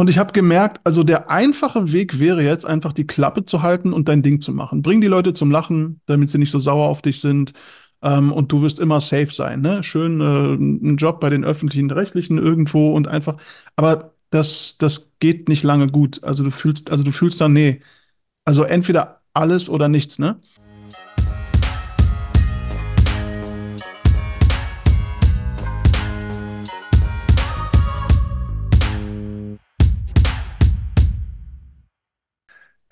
Und ich habe gemerkt, also der einfache Weg wäre jetzt einfach die Klappe zu halten und dein Ding zu machen. Bring die Leute zum Lachen, damit sie nicht so sauer auf dich sind. Ähm, und du wirst immer safe sein. Ne? Schön äh, einen Job bei den öffentlichen Rechtlichen irgendwo und einfach. Aber das, das geht nicht lange gut. Also du fühlst, also du fühlst dann, nee. Also entweder alles oder nichts, ne?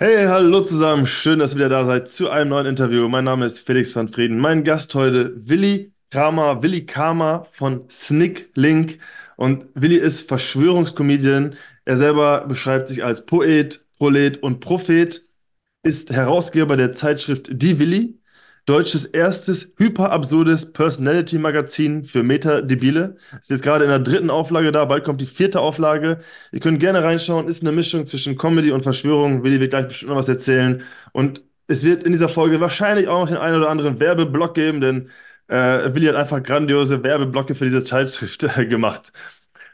Hey, hallo zusammen. Schön, dass ihr wieder da seid zu einem neuen Interview. Mein Name ist Felix van Frieden. Mein Gast heute Willi Kramer, Willi Kramer von Snick Link. Und Willi ist Verschwörungskomedian. Er selber beschreibt sich als Poet, Prolet und Prophet, ist Herausgeber der Zeitschrift Die Willi deutsches erstes hyperabsurdes Personality-Magazin für Meta-Debile. Ist jetzt gerade in der dritten Auflage da, bald kommt die vierte Auflage. Ihr könnt gerne reinschauen, ist eine Mischung zwischen Comedy und Verschwörung. Willi wird gleich bestimmt noch was erzählen. Und es wird in dieser Folge wahrscheinlich auch noch den einen oder anderen Werbeblock geben, denn äh, Willi hat einfach grandiose Werbeblocke für diese Zeitschrift äh, gemacht.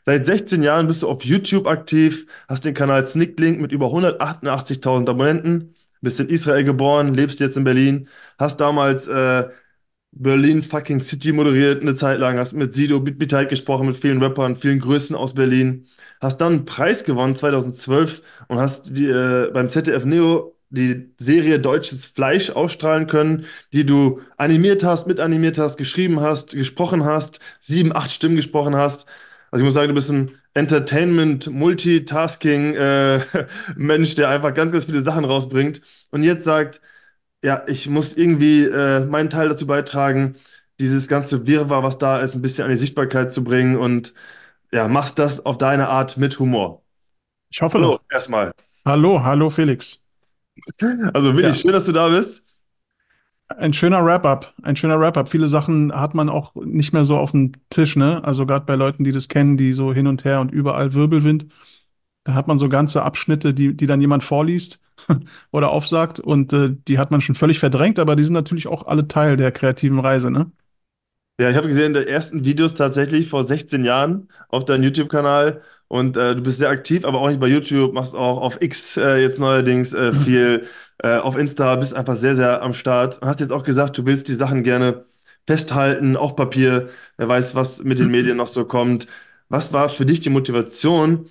Seit 16 Jahren bist du auf YouTube aktiv, hast den Kanal Snicklink mit über 188.000 Abonnenten bist in Israel geboren, lebst jetzt in Berlin, hast damals äh, Berlin fucking City moderiert eine Zeit lang, hast mit Sido Bitbitite gesprochen, mit vielen Rappern, vielen Größen aus Berlin, hast dann einen Preis gewonnen 2012 und hast die, äh, beim ZDF Neo die Serie Deutsches Fleisch ausstrahlen können, die du animiert hast, mitanimiert hast, geschrieben hast, gesprochen hast, sieben, acht Stimmen gesprochen hast. Also ich muss sagen, du bist ein Entertainment, Multitasking, äh, Mensch, der einfach ganz, ganz viele Sachen rausbringt und jetzt sagt, ja, ich muss irgendwie äh, meinen Teil dazu beitragen, dieses ganze Wirrwarr, was da ist, ein bisschen an die Sichtbarkeit zu bringen und ja, machst das auf deine Art mit Humor. Ich hoffe. Hallo, erstmal. Hallo, hallo Felix. Also Willi, ja. schön, dass du da bist. Ein schöner Wrap-up, ein schöner Wrap-up. Viele Sachen hat man auch nicht mehr so auf dem Tisch, ne? Also gerade bei Leuten, die das kennen, die so hin und her und überall Wirbelwind, da hat man so ganze Abschnitte, die, die dann jemand vorliest oder aufsagt und äh, die hat man schon völlig verdrängt, aber die sind natürlich auch alle Teil der kreativen Reise, ne? Ja, ich habe gesehen, in den ersten Videos tatsächlich vor 16 Jahren auf deinem YouTube-Kanal und äh, du bist sehr aktiv, aber auch nicht bei YouTube, machst auch auf X äh, jetzt neuerdings äh, mhm. viel, äh, auf Insta, bist einfach sehr, sehr am Start. Hast jetzt auch gesagt, du willst die Sachen gerne festhalten, auch Papier, wer weiß, was mit den mhm. Medien noch so kommt. Was war für dich die Motivation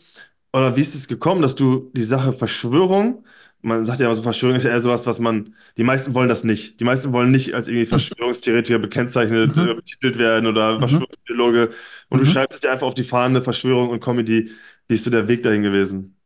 oder wie ist es gekommen, dass du die Sache Verschwörung man sagt ja immer so, Verschwörung ist ja eher sowas, was man, die meisten wollen das nicht. Die meisten wollen nicht als irgendwie mhm. Verschwörungstheoretiker bekennzeichnet, mhm. Äh, betitelt werden oder mhm. Verschwörungstheologe. Und mhm. du schreibst es dir einfach auf die Fahne Verschwörung und Comedy. Wie ist so der Weg dahin gewesen?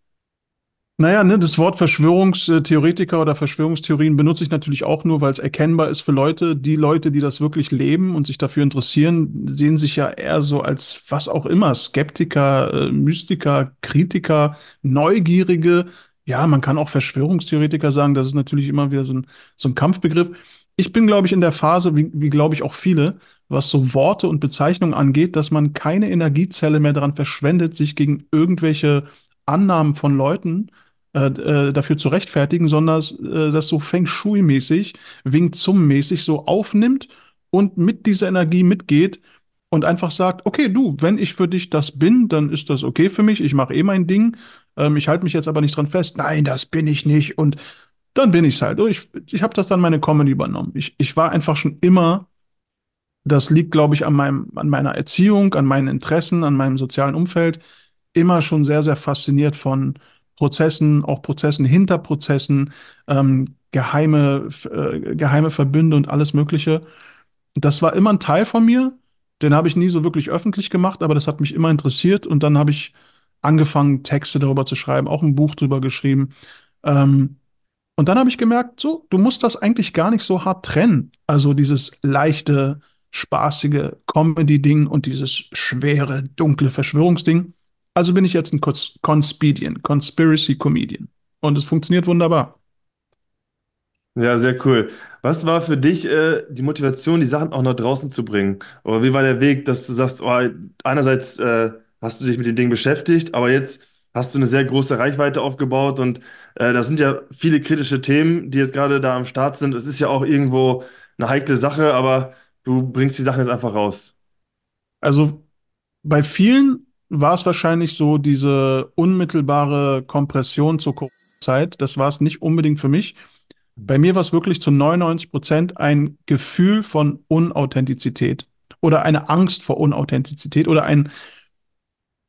Naja, ne, das Wort Verschwörungstheoretiker oder Verschwörungstheorien benutze ich natürlich auch nur, weil es erkennbar ist für Leute. Die Leute, die das wirklich leben und sich dafür interessieren, sehen sich ja eher so als was auch immer, Skeptiker, äh, Mystiker, Kritiker, Neugierige, ja, man kann auch Verschwörungstheoretiker sagen, das ist natürlich immer wieder so ein, so ein Kampfbegriff. Ich bin, glaube ich, in der Phase, wie, wie glaube ich auch viele, was so Worte und Bezeichnungen angeht, dass man keine Energiezelle mehr daran verschwendet, sich gegen irgendwelche Annahmen von Leuten äh, äh dafür zu rechtfertigen, sondern äh, das so Feng Shui-mäßig, Wing Zum-mäßig so aufnimmt und mit dieser Energie mitgeht und einfach sagt, okay, du, wenn ich für dich das bin, dann ist das okay für mich, ich mache eh mein Ding ähm, ich halte mich jetzt aber nicht dran fest. Nein, das bin ich nicht. Und dann bin ich es halt. Und ich, ich habe das dann meine Comedy übernommen. Ich, ich war einfach schon immer, das liegt, glaube ich, an, meinem, an meiner Erziehung, an meinen Interessen, an meinem sozialen Umfeld, immer schon sehr, sehr fasziniert von Prozessen, auch Prozessen hinter Prozessen, ähm, geheime, äh, geheime Verbünde und alles Mögliche. Das war immer ein Teil von mir. Den habe ich nie so wirklich öffentlich gemacht, aber das hat mich immer interessiert. Und dann habe ich angefangen, Texte darüber zu schreiben, auch ein Buch darüber geschrieben. Ähm, und dann habe ich gemerkt, so, du musst das eigentlich gar nicht so hart trennen. Also dieses leichte, spaßige Comedy-Ding und dieses schwere, dunkle Verschwörungsding. Also bin ich jetzt ein Cons Conspedian, Conspiracy Comedian. Und es funktioniert wunderbar. Ja, sehr cool. Was war für dich äh, die Motivation, die Sachen auch nach draußen zu bringen? Oder wie war der Weg, dass du sagst, oh, einerseits äh, hast du dich mit den Dingen beschäftigt, aber jetzt hast du eine sehr große Reichweite aufgebaut und äh, das sind ja viele kritische Themen, die jetzt gerade da am Start sind. Es ist ja auch irgendwo eine heikle Sache, aber du bringst die Sachen jetzt einfach raus. Also bei vielen war es wahrscheinlich so diese unmittelbare Kompression zur Corona-Zeit. Das war es nicht unbedingt für mich. Bei mir war es wirklich zu 99 Prozent ein Gefühl von Unauthentizität oder eine Angst vor Unauthentizität oder ein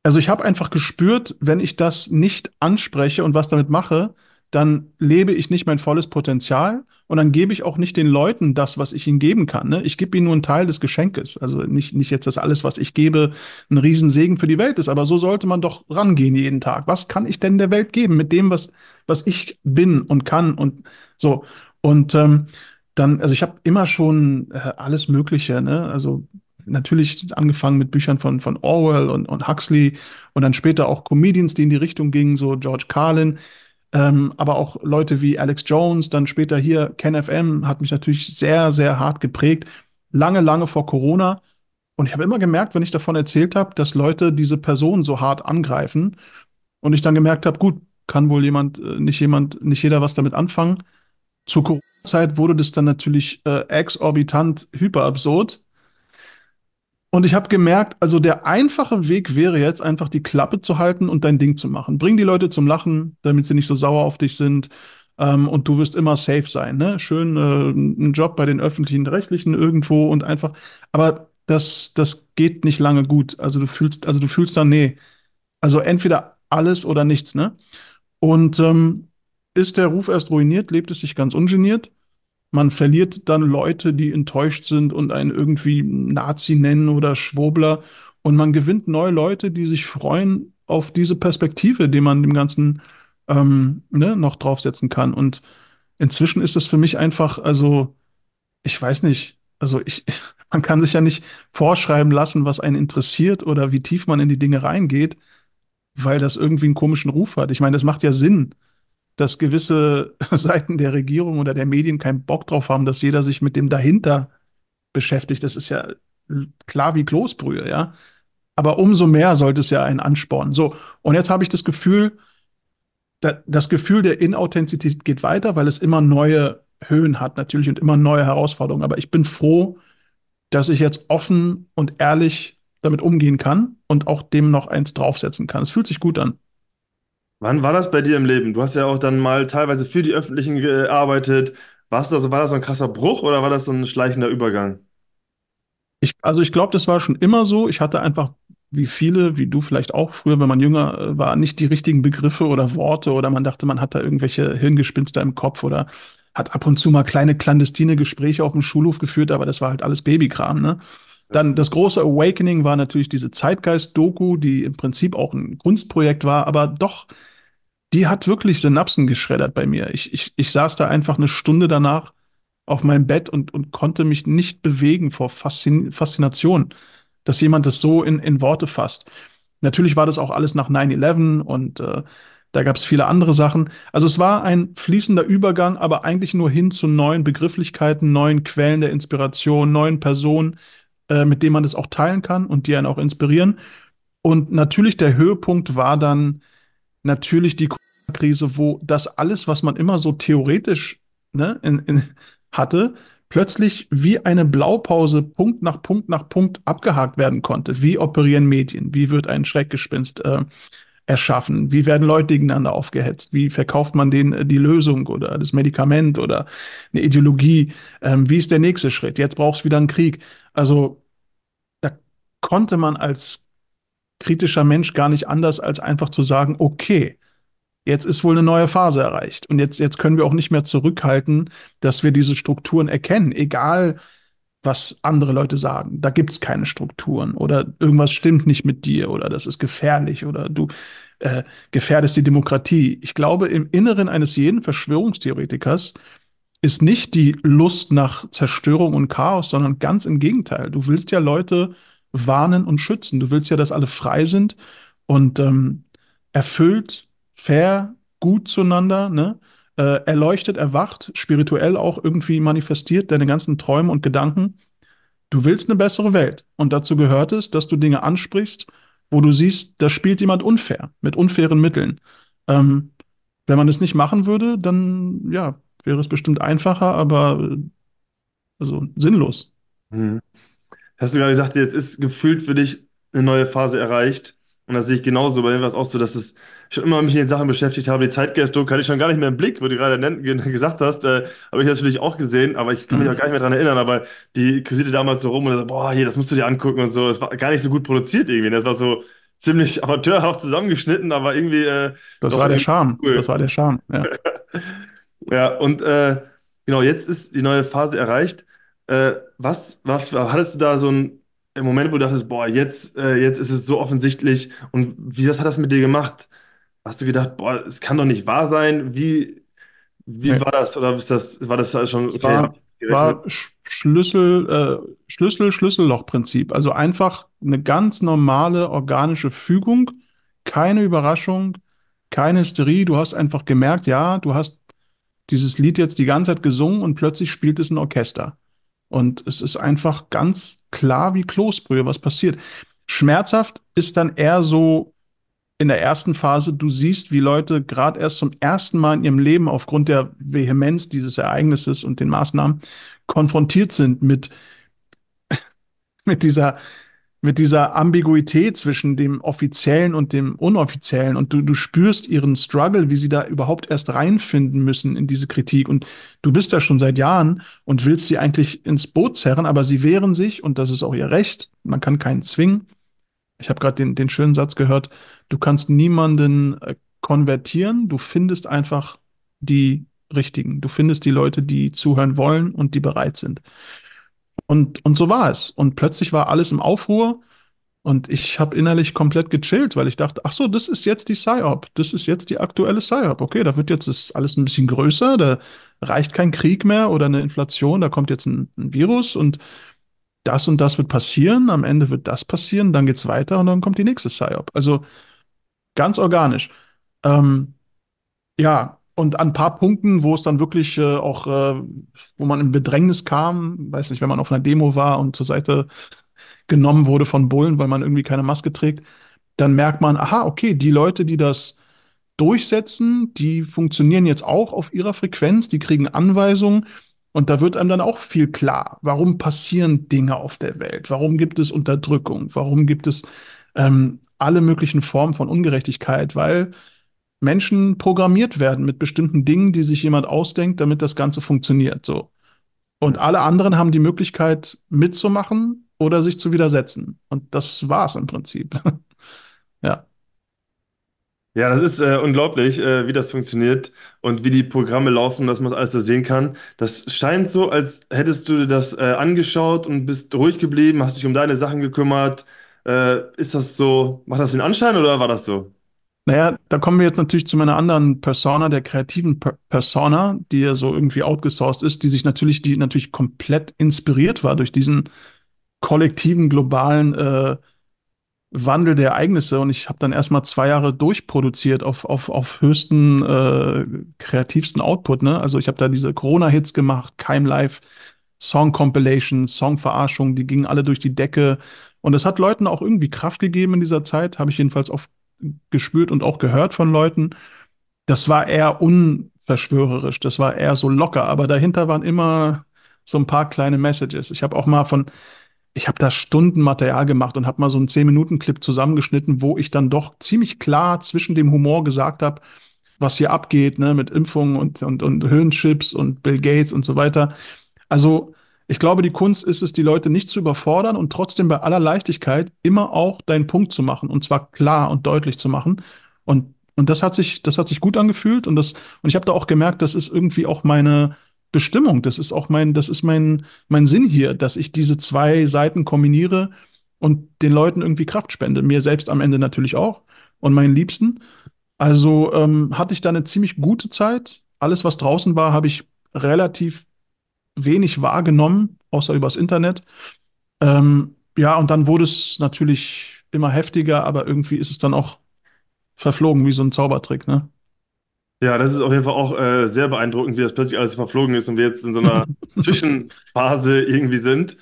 also ich habe einfach gespürt, wenn ich das nicht anspreche und was damit mache, dann lebe ich nicht mein volles Potenzial und dann gebe ich auch nicht den Leuten das, was ich ihnen geben kann. Ne? Ich gebe ihnen nur einen Teil des Geschenkes. Also nicht, nicht jetzt, dass alles, was ich gebe, ein Riesensegen für die Welt ist, aber so sollte man doch rangehen jeden Tag. Was kann ich denn der Welt geben mit dem, was, was ich bin und kann und so. Und ähm, dann, also ich habe immer schon äh, alles Mögliche, ne? Also natürlich angefangen mit Büchern von, von Orwell und, und Huxley und dann später auch Comedians, die in die Richtung gingen, so George Carlin. Ähm, aber auch Leute wie Alex Jones, dann später hier Ken FM hat mich natürlich sehr, sehr hart geprägt. Lange, lange vor Corona. Und ich habe immer gemerkt, wenn ich davon erzählt habe, dass Leute diese Person so hart angreifen und ich dann gemerkt habe, gut, kann wohl jemand, äh, nicht jemand, nicht jeder was damit anfangen. Zur Corona-Zeit wurde das dann natürlich äh, exorbitant hyperabsurd und ich habe gemerkt, also der einfache Weg wäre jetzt einfach die Klappe zu halten und dein Ding zu machen. Bring die Leute zum Lachen, damit sie nicht so sauer auf dich sind. Ähm, und du wirst immer safe sein. Ne? Schön äh, einen Job bei den öffentlichen Rechtlichen irgendwo und einfach. Aber das, das geht nicht lange gut. Also du fühlst, also du fühlst dann, nee. Also entweder alles oder nichts, ne? Und ähm, ist der Ruf erst ruiniert, lebt es sich ganz ungeniert. Man verliert dann Leute, die enttäuscht sind und einen irgendwie Nazi nennen oder Schwobler. Und man gewinnt neue Leute, die sich freuen auf diese Perspektive, die man dem Ganzen ähm, ne, noch draufsetzen kann. Und inzwischen ist das für mich einfach, also ich weiß nicht, also ich, man kann sich ja nicht vorschreiben lassen, was einen interessiert oder wie tief man in die Dinge reingeht, weil das irgendwie einen komischen Ruf hat. Ich meine, das macht ja Sinn, dass gewisse Seiten der Regierung oder der Medien keinen Bock drauf haben, dass jeder sich mit dem dahinter beschäftigt. Das ist ja klar wie Kloßbrühe, ja. Aber umso mehr sollte es ja einen anspornen. So, und jetzt habe ich das Gefühl, da, das Gefühl der Inauthentizität geht weiter, weil es immer neue Höhen hat natürlich und immer neue Herausforderungen. Aber ich bin froh, dass ich jetzt offen und ehrlich damit umgehen kann und auch dem noch eins draufsetzen kann. Es fühlt sich gut an. Wann war das bei dir im Leben? Du hast ja auch dann mal teilweise für die Öffentlichen gearbeitet. Warst das, war das so ein krasser Bruch oder war das so ein schleichender Übergang? Ich, also ich glaube, das war schon immer so. Ich hatte einfach, wie viele, wie du vielleicht auch früher, wenn man jünger äh, war, nicht die richtigen Begriffe oder Worte oder man dachte, man hat da irgendwelche Hirngespinste im Kopf oder hat ab und zu mal kleine clandestine Gespräche auf dem Schulhof geführt, aber das war halt alles Babykram, ne? Dann das große Awakening war natürlich diese Zeitgeist-Doku, die im Prinzip auch ein Kunstprojekt war, aber doch, die hat wirklich Synapsen geschreddert bei mir. Ich, ich, ich saß da einfach eine Stunde danach auf meinem Bett und, und konnte mich nicht bewegen vor Faszin Faszination, dass jemand das so in, in Worte fasst. Natürlich war das auch alles nach 9-11 und äh, da gab es viele andere Sachen. Also es war ein fließender Übergang, aber eigentlich nur hin zu neuen Begrifflichkeiten, neuen Quellen der Inspiration, neuen Personen, äh, mit dem man das auch teilen kann und die einen auch inspirieren. Und natürlich der Höhepunkt war dann natürlich die Krise, wo das alles, was man immer so theoretisch ne, in, in, hatte, plötzlich wie eine Blaupause Punkt nach Punkt nach Punkt abgehakt werden konnte. Wie operieren Medien? Wie wird ein Schreckgespinst äh, erschaffen? Wie werden Leute gegeneinander aufgehetzt? Wie verkauft man denen äh, die Lösung oder das Medikament oder eine Ideologie? Ähm, wie ist der nächste Schritt? Jetzt braucht es wieder einen Krieg. Also konnte man als kritischer Mensch gar nicht anders, als einfach zu sagen, okay, jetzt ist wohl eine neue Phase erreicht. Und jetzt, jetzt können wir auch nicht mehr zurückhalten, dass wir diese Strukturen erkennen, egal was andere Leute sagen. Da gibt es keine Strukturen oder irgendwas stimmt nicht mit dir oder das ist gefährlich oder du äh, gefährdest die Demokratie. Ich glaube, im Inneren eines jeden Verschwörungstheoretikers ist nicht die Lust nach Zerstörung und Chaos, sondern ganz im Gegenteil. Du willst ja Leute warnen und schützen. Du willst ja, dass alle frei sind und ähm, erfüllt, fair, gut zueinander, ne? Äh, erleuchtet, erwacht, spirituell auch irgendwie manifestiert, deine ganzen Träume und Gedanken. Du willst eine bessere Welt. Und dazu gehört es, dass du Dinge ansprichst, wo du siehst, da spielt jemand unfair, mit unfairen Mitteln. Ähm, wenn man es nicht machen würde, dann ja, wäre es bestimmt einfacher, aber äh, also sinnlos. Mhm hast du gerade gesagt, jetzt ist gefühlt für dich eine neue Phase erreicht. Und das sehe ich genauso. Bei mir war es auch so, dass es schon immer mich in den Sachen beschäftigt habe. Die Zeitgeistdruck hatte ich schon gar nicht mehr im Blick, wo du gerade gesagt hast. Äh, habe ich natürlich auch gesehen, aber ich kann mich mhm. auch gar nicht mehr daran erinnern. Aber die kursierte damals so rum und so, boah, hier, das musst du dir angucken und so. Es war gar nicht so gut produziert irgendwie. Das war so ziemlich amateurhaft zusammengeschnitten, aber irgendwie. Äh, das, war der Charme. Das war der Charme. Ja, ja und äh, genau, jetzt ist die neue Phase erreicht. Äh, was, was, hattest du da so ein im äh, Moment, wo du dachtest, boah, jetzt, äh, jetzt ist es so offensichtlich und wie das hat das mit dir gemacht? Hast du gedacht, boah, es kann doch nicht wahr sein? Wie, wie Nee. war das? Oder ist das, war das schon, Es okay, war, war Schlüssel, äh, Schlüssel, Schlüssellochprinzip. Also einfach eine ganz normale organische Fügung, keine Überraschung, keine Hysterie. Du hast einfach gemerkt, ja, du hast dieses Lied jetzt die ganze Zeit gesungen und plötzlich spielt es ein Orchester. Und es ist einfach ganz klar wie Kloßbrühe, was passiert. Schmerzhaft ist dann eher so in der ersten Phase, du siehst, wie Leute gerade erst zum ersten Mal in ihrem Leben aufgrund der Vehemenz dieses Ereignisses und den Maßnahmen konfrontiert sind mit, mit dieser mit dieser Ambiguität zwischen dem Offiziellen und dem Unoffiziellen. Und du, du spürst ihren Struggle, wie sie da überhaupt erst reinfinden müssen in diese Kritik. Und du bist da schon seit Jahren und willst sie eigentlich ins Boot zerren, aber sie wehren sich und das ist auch ihr Recht. Man kann keinen zwingen. Ich habe gerade den, den schönen Satz gehört, du kannst niemanden äh, konvertieren, du findest einfach die Richtigen. Du findest die Leute, die zuhören wollen und die bereit sind. Und, und so war es. Und plötzlich war alles im Aufruhr und ich habe innerlich komplett gechillt, weil ich dachte, ach so, das ist jetzt die PSYOP, das ist jetzt die aktuelle PSYOP. Okay, da wird jetzt das alles ein bisschen größer, da reicht kein Krieg mehr oder eine Inflation, da kommt jetzt ein, ein Virus und das und das wird passieren, am Ende wird das passieren, dann geht's weiter und dann kommt die nächste PSYOP. Also ganz organisch. Ähm, ja, und an ein paar Punkten, wo es dann wirklich äh, auch, äh, wo man in Bedrängnis kam, weiß nicht, wenn man auf einer Demo war und zur Seite genommen wurde von Bullen, weil man irgendwie keine Maske trägt, dann merkt man, aha, okay, die Leute, die das durchsetzen, die funktionieren jetzt auch auf ihrer Frequenz, die kriegen Anweisungen und da wird einem dann auch viel klar, warum passieren Dinge auf der Welt, warum gibt es Unterdrückung, warum gibt es ähm, alle möglichen Formen von Ungerechtigkeit, weil Menschen programmiert werden mit bestimmten Dingen, die sich jemand ausdenkt, damit das Ganze funktioniert. So. Und alle anderen haben die Möglichkeit mitzumachen oder sich zu widersetzen. Und das war es im Prinzip. ja. Ja, das ist äh, unglaublich, äh, wie das funktioniert und wie die Programme laufen, dass man alles da sehen kann. Das scheint so, als hättest du dir das äh, angeschaut und bist ruhig geblieben, hast dich um deine Sachen gekümmert. Äh, ist das so, macht das den Anschein oder war das so? Naja, da kommen wir jetzt natürlich zu meiner anderen Persona, der kreativen per Persona, die ja so irgendwie outgesourced ist, die sich natürlich, die natürlich komplett inspiriert war durch diesen kollektiven, globalen äh, Wandel der Ereignisse. Und ich habe dann erstmal zwei Jahre durchproduziert auf, auf, auf höchsten, äh, kreativsten Output. Ne? Also ich habe da diese Corona-Hits gemacht, Keim Live, Song-Compilations, Song-Verarschungen, die gingen alle durch die Decke. Und das hat Leuten auch irgendwie Kraft gegeben in dieser Zeit, habe ich jedenfalls oft gespürt und auch gehört von Leuten. Das war eher unverschwörerisch, das war eher so locker, aber dahinter waren immer so ein paar kleine Messages. Ich habe auch mal von, ich habe da Stundenmaterial gemacht und habe mal so einen 10-Minuten-Clip zusammengeschnitten, wo ich dann doch ziemlich klar zwischen dem Humor gesagt habe, was hier abgeht, ne, mit Impfungen und, und, und Höhenchips und Bill Gates und so weiter. Also ich glaube, die Kunst ist es, die Leute nicht zu überfordern und trotzdem bei aller Leichtigkeit immer auch deinen Punkt zu machen und zwar klar und deutlich zu machen. Und, und das hat sich, das hat sich gut angefühlt und das, und ich habe da auch gemerkt, das ist irgendwie auch meine Bestimmung. Das ist auch mein, das ist mein, mein Sinn hier, dass ich diese zwei Seiten kombiniere und den Leuten irgendwie Kraft spende. Mir selbst am Ende natürlich auch und meinen Liebsten. Also ähm, hatte ich da eine ziemlich gute Zeit. Alles, was draußen war, habe ich relativ wenig wahrgenommen, außer übers Internet. Ähm, ja, und dann wurde es natürlich immer heftiger, aber irgendwie ist es dann auch verflogen wie so ein Zaubertrick, ne? Ja, das ist auf jeden Fall auch äh, sehr beeindruckend, wie das plötzlich alles verflogen ist und wir jetzt in so einer Zwischenphase irgendwie sind.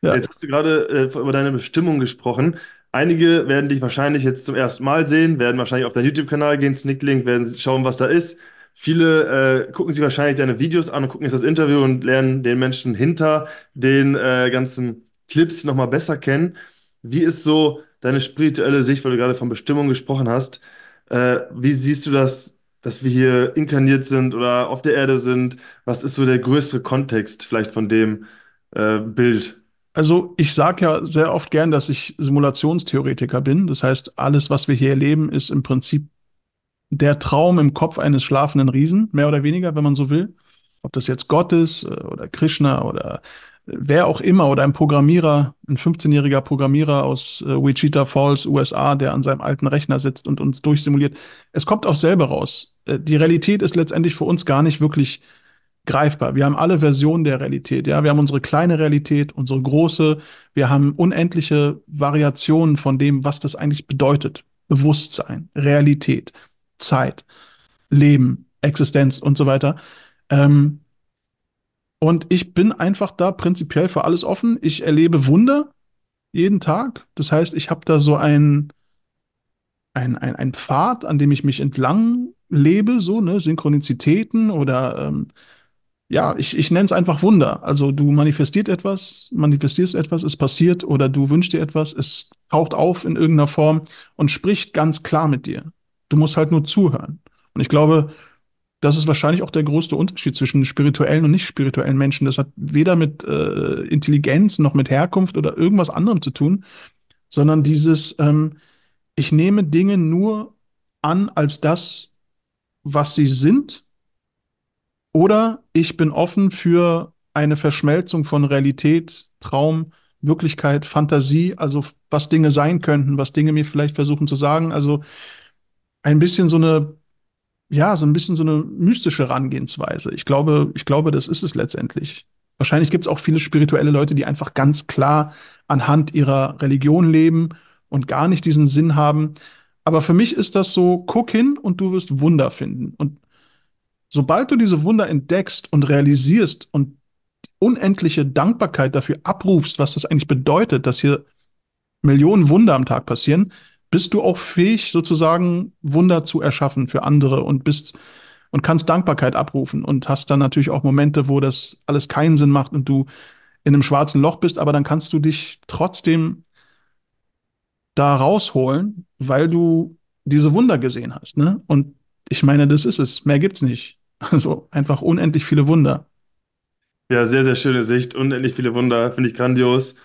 Ja. Jetzt hast du gerade äh, über deine Bestimmung gesprochen. Einige werden dich wahrscheinlich jetzt zum ersten Mal sehen, werden wahrscheinlich auf deinen YouTube-Kanal gehen, Snicklink, werden schauen, was da ist, Viele äh, gucken sich wahrscheinlich deine Videos an und gucken jetzt das Interview und lernen den Menschen hinter den äh, ganzen Clips nochmal besser kennen. Wie ist so deine spirituelle Sicht, weil du gerade von Bestimmung gesprochen hast? Äh, wie siehst du das, dass wir hier inkarniert sind oder auf der Erde sind? Was ist so der größere Kontext vielleicht von dem äh, Bild? Also ich sage ja sehr oft gern, dass ich Simulationstheoretiker bin. Das heißt, alles, was wir hier erleben, ist im Prinzip der Traum im Kopf eines schlafenden Riesen, mehr oder weniger, wenn man so will. Ob das jetzt Gott ist äh, oder Krishna oder äh, wer auch immer oder ein Programmierer, ein 15-jähriger Programmierer aus äh, Wichita Falls, USA, der an seinem alten Rechner sitzt und uns durchsimuliert. Es kommt auch selber raus. die Realität ist letztendlich für uns gar nicht wirklich greifbar. Wir haben alle Versionen der Realität. Ja, wir haben unsere kleine Realität, unsere große. Wir haben unendliche Variationen von dem, was das eigentlich bedeutet. Bewusstsein, Realität. Zeit, Leben, Existenz und so weiter. Ähm, und ich bin einfach da prinzipiell für alles offen. Ich erlebe Wunder jeden Tag. Das heißt, ich habe da so ein, ein, ein, ein Pfad, an dem ich mich entlang lebe, so, ne, Synchronizitäten oder ähm, ja, ich, ich nenne es einfach Wunder. Also du manifestiert etwas, manifestierst etwas, es passiert oder du wünschst dir etwas, es taucht auf in irgendeiner Form und spricht ganz klar mit dir. Du musst halt nur zuhören. Und ich glaube, das ist wahrscheinlich auch der größte Unterschied zwischen spirituellen und nicht spirituellen Menschen. Das hat weder mit äh, Intelligenz noch mit Herkunft oder irgendwas anderem zu tun, sondern dieses, ähm, ich nehme Dinge nur an als das, was sie sind, oder ich bin offen für eine Verschmelzung von Realität, Traum, Wirklichkeit, Fantasie, also was Dinge sein könnten, was Dinge mir vielleicht versuchen zu sagen. Also ein bisschen so eine, ja, so ein bisschen so eine mystische Herangehensweise. Ich glaube, ich glaube, das ist es letztendlich. Wahrscheinlich gibt es auch viele spirituelle Leute, die einfach ganz klar anhand ihrer Religion leben und gar nicht diesen Sinn haben. Aber für mich ist das so, guck hin und du wirst Wunder finden. Und sobald du diese Wunder entdeckst und realisierst und unendliche Dankbarkeit dafür abrufst, was das eigentlich bedeutet, dass hier Millionen Wunder am Tag passieren, bist du auch fähig, sozusagen Wunder zu erschaffen für andere und bist und kannst Dankbarkeit abrufen und hast dann natürlich auch Momente, wo das alles keinen Sinn macht und du in einem schwarzen Loch bist, aber dann kannst du dich trotzdem da rausholen, weil du diese Wunder gesehen hast, ne? Und ich meine, das ist es. Mehr gibt's nicht. Also einfach unendlich viele Wunder. Ja, sehr, sehr schöne Sicht. Unendlich viele Wunder, finde ich grandios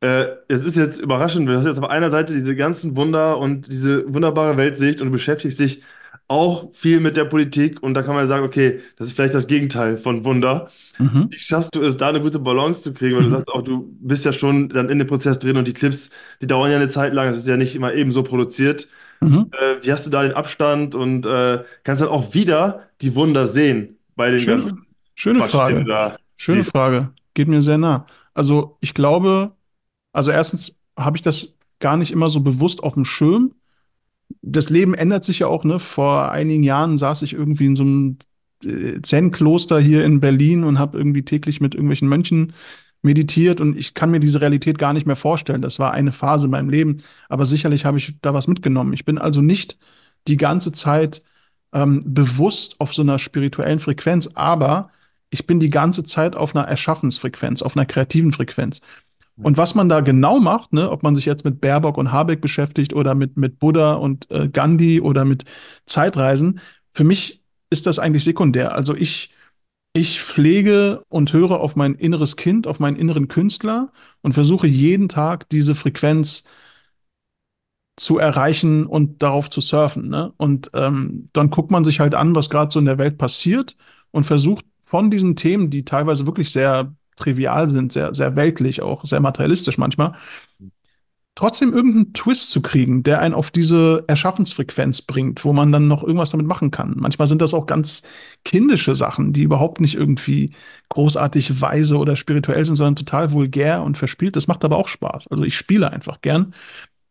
äh, es ist jetzt überraschend, du hast jetzt auf einer Seite diese ganzen Wunder und diese wunderbare Weltsicht und du beschäftigst dich auch viel mit der Politik und da kann man ja sagen, okay, das ist vielleicht das Gegenteil von Wunder. Mhm. Wie schaffst du es, da eine gute Balance zu kriegen? Weil du sagst auch, du bist ja schon dann in dem Prozess drin und die Clips, die dauern ja eine Zeit lang, es ist ja nicht immer eben so produziert. Mhm. Äh, wie hast du da den Abstand und äh, kannst dann auch wieder die Wunder sehen bei den schöne, ganzen Schöne Frage. Schöne siehst. Frage. Geht mir sehr nah. Also ich glaube, also erstens habe ich das gar nicht immer so bewusst auf dem Schirm. Das Leben ändert sich ja auch, ne? Vor einigen Jahren saß ich irgendwie in so einem äh, Zen-Kloster hier in Berlin und habe irgendwie täglich mit irgendwelchen Mönchen meditiert und ich kann mir diese Realität gar nicht mehr vorstellen. Das war eine Phase in meinem Leben, aber sicherlich habe ich da was mitgenommen. Ich bin also nicht die ganze Zeit ähm, bewusst auf so einer spirituellen Frequenz, aber ich bin die ganze Zeit auf einer Erschaffensfrequenz, auf einer kreativen Frequenz. Und was man da genau macht, ne, ob man sich jetzt mit Baerbock und Habeck beschäftigt oder mit, mit Buddha und äh, Gandhi oder mit Zeitreisen, für mich ist das eigentlich sekundär. Also ich, ich pflege und höre auf mein inneres Kind, auf meinen inneren Künstler und versuche jeden Tag diese Frequenz zu erreichen und darauf zu surfen. Ne? Und ähm, dann guckt man sich halt an, was gerade so in der Welt passiert und versucht von diesen Themen, die teilweise wirklich sehr trivial sind, sehr, sehr weltlich, auch sehr materialistisch manchmal, trotzdem irgendeinen Twist zu kriegen, der einen auf diese Erschaffensfrequenz bringt, wo man dann noch irgendwas damit machen kann. Manchmal sind das auch ganz kindische Sachen, die überhaupt nicht irgendwie großartig weise oder spirituell sind, sondern total vulgär und verspielt. Das macht aber auch Spaß. Also ich spiele einfach gern.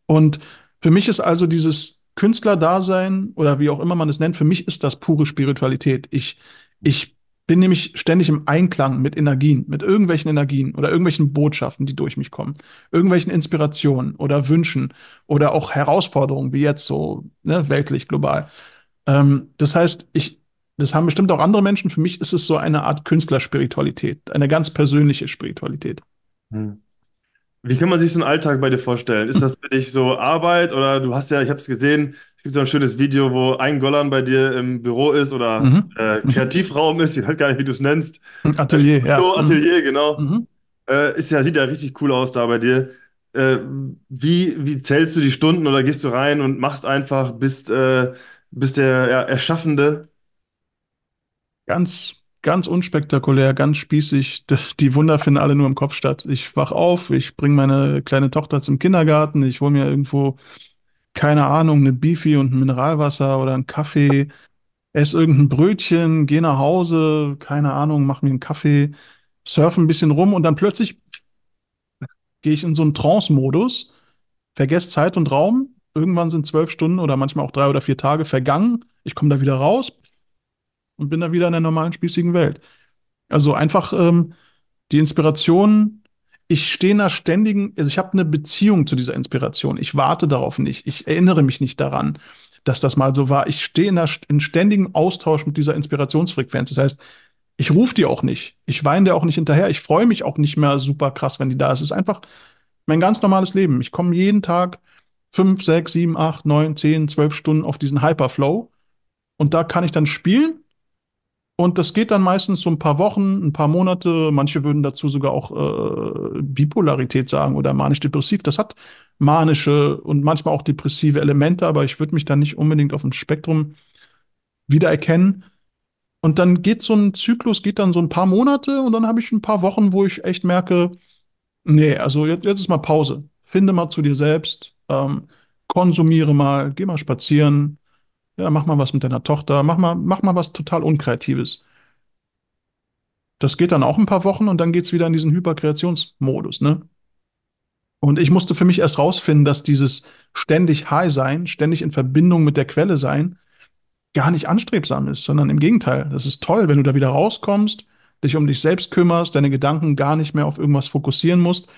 Und für mich ist also dieses Künstlerdasein oder wie auch immer man es nennt, für mich ist das pure Spiritualität. Ich, ich bin nämlich ständig im Einklang mit Energien, mit irgendwelchen Energien oder irgendwelchen Botschaften, die durch mich kommen, irgendwelchen Inspirationen oder Wünschen oder auch Herausforderungen, wie jetzt so ne, weltlich, global. Ähm, das heißt, ich, das haben bestimmt auch andere Menschen. Für mich ist es so eine Art Künstlerspiritualität, eine ganz persönliche Spiritualität. Hm. Wie kann man sich so einen Alltag bei dir vorstellen? Ist das für dich so Arbeit oder du hast ja, ich habe es gesehen, es gibt so ein schönes Video, wo ein Gollan bei dir im Büro ist oder mhm. äh, mhm. Kreativraum ist, ich weiß gar nicht, wie du es nennst. Atelier, ja. So, mhm. Atelier, genau. mhm. genau. Äh, ist ja, sieht ja richtig cool aus da bei dir. Äh, wie, wie zählst du die Stunden oder gehst du rein und machst einfach, bist, äh, bist der ja, Erschaffende? Ganz, ganz unspektakulär, ganz spießig. Die Wunder finden alle nur im Kopf statt. Ich wach auf, ich bringe meine kleine Tochter zum Kindergarten, ich hole mir irgendwo keine Ahnung, eine Beefy und ein Mineralwasser oder ein Kaffee, ess irgendein Brötchen, geh nach Hause, keine Ahnung, mach mir einen Kaffee, surf ein bisschen rum und dann plötzlich gehe ich in so einen Trance-Modus, vergesse Zeit und Raum. Irgendwann sind zwölf Stunden oder manchmal auch drei oder vier Tage vergangen. Ich komme da wieder raus und bin da wieder in der normalen, spießigen Welt. Also einfach ähm, die Inspiration ich stehe einer ständigen, also ich habe eine Beziehung zu dieser Inspiration. Ich warte darauf nicht. Ich erinnere mich nicht daran, dass das mal so war. Ich stehe in, einer, in ständigem Austausch mit dieser Inspirationsfrequenz. Das heißt, ich rufe die auch nicht. Ich weine der auch nicht hinterher. Ich freue mich auch nicht mehr super krass, wenn die da ist. Es ist einfach mein ganz normales Leben. Ich komme jeden Tag fünf, sechs, sieben, acht, neun, zehn, zwölf Stunden auf diesen Hyperflow. Und da kann ich dann spielen und das geht dann meistens so ein paar Wochen, ein paar Monate. Manche würden dazu sogar auch äh, Bipolarität sagen oder manisch-depressiv. Das hat manische und manchmal auch depressive Elemente, aber ich würde mich da nicht unbedingt auf dem Spektrum wiedererkennen. Und dann geht so ein Zyklus, geht dann so ein paar Monate und dann habe ich ein paar Wochen, wo ich echt merke, nee, also jetzt, jetzt ist mal Pause. Finde mal zu dir selbst, ähm, konsumiere mal, geh mal spazieren, ja, mach mal was mit deiner Tochter, mach mal, mach mal was total Unkreatives. Das geht dann auch ein paar Wochen und dann geht es wieder in diesen Hyperkreationsmodus, ne? Und ich musste für mich erst rausfinden, dass dieses ständig high sein, ständig in Verbindung mit der Quelle sein, gar nicht anstrebsam ist, sondern im Gegenteil. Das ist toll, wenn du da wieder rauskommst, dich um dich selbst kümmerst, deine Gedanken gar nicht mehr auf irgendwas fokussieren musst.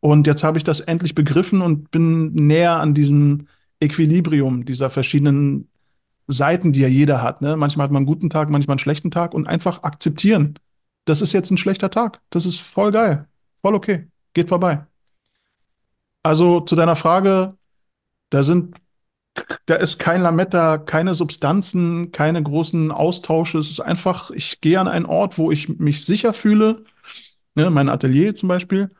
Und jetzt habe ich das endlich begriffen und bin näher an diesem Equilibrium dieser verschiedenen Seiten, die ja jeder hat. Ne? Manchmal hat man einen guten Tag, manchmal einen schlechten Tag und einfach akzeptieren. Das ist jetzt ein schlechter Tag. Das ist voll geil. Voll okay. Geht vorbei. Also zu deiner Frage, da sind, da ist kein Lametta, keine Substanzen, keine großen Austausche. Es ist einfach, ich gehe an einen Ort, wo ich mich sicher fühle, ne, mein Atelier zum Beispiel,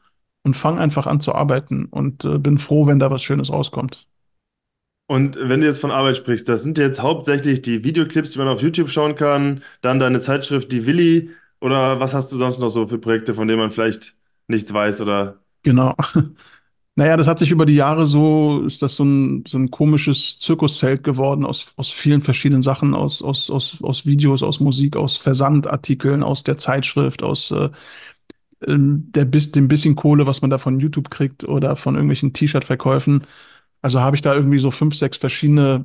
und fange einfach an zu arbeiten und äh, bin froh, wenn da was Schönes rauskommt. Und wenn du jetzt von Arbeit sprichst, das sind jetzt hauptsächlich die Videoclips, die man auf YouTube schauen kann, dann deine Zeitschrift Die Willi oder was hast du sonst noch so für Projekte, von denen man vielleicht nichts weiß oder? Genau. Naja, das hat sich über die Jahre so, ist das so ein, so ein komisches Zirkuszelt geworden aus, aus vielen verschiedenen Sachen, aus, aus, aus, aus Videos, aus Musik, aus Versandartikeln, aus der Zeitschrift, aus äh, ähm, der, dem bisschen Kohle, was man da von YouTube kriegt oder von irgendwelchen T-Shirt-Verkäufen. Also habe ich da irgendwie so fünf, sechs verschiedene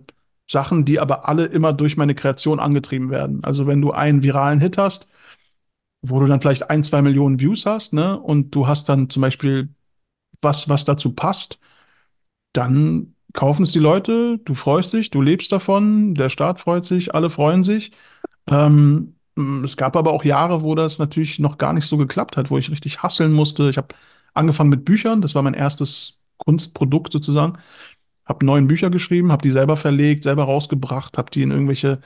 Sachen, die aber alle immer durch meine Kreation angetrieben werden. Also wenn du einen viralen Hit hast, wo du dann vielleicht ein, zwei Millionen Views hast, ne, und du hast dann zum Beispiel was, was dazu passt, dann kaufen es die Leute, du freust dich, du lebst davon, der Staat freut sich, alle freuen sich. Ähm, es gab aber auch Jahre, wo das natürlich noch gar nicht so geklappt hat, wo ich richtig hasseln musste. Ich habe angefangen mit Büchern, das war mein erstes Kunstprodukt sozusagen. Habe neun Bücher geschrieben, habe die selber verlegt, selber rausgebracht, habe die in irgendwelche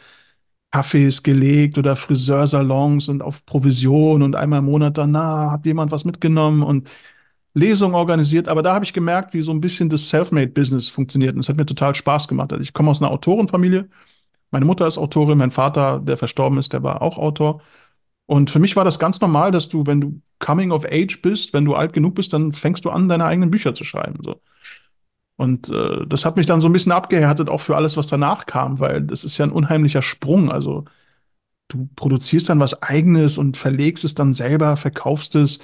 Cafés gelegt oder Friseursalons und auf Provision und einmal im Monat danach hat jemand was mitgenommen und Lesungen organisiert. Aber da habe ich gemerkt, wie so ein bisschen das Selfmade-Business funktioniert und es hat mir total Spaß gemacht. Also ich komme aus einer Autorenfamilie. Meine Mutter ist Autorin, mein Vater, der verstorben ist, der war auch Autor. Und für mich war das ganz normal, dass du, wenn du Coming of Age bist, wenn du alt genug bist, dann fängst du an, deine eigenen Bücher zu schreiben. So. Und äh, das hat mich dann so ein bisschen abgehärtet, auch für alles, was danach kam, weil das ist ja ein unheimlicher Sprung. Also du produzierst dann was eigenes und verlegst es dann selber, verkaufst es,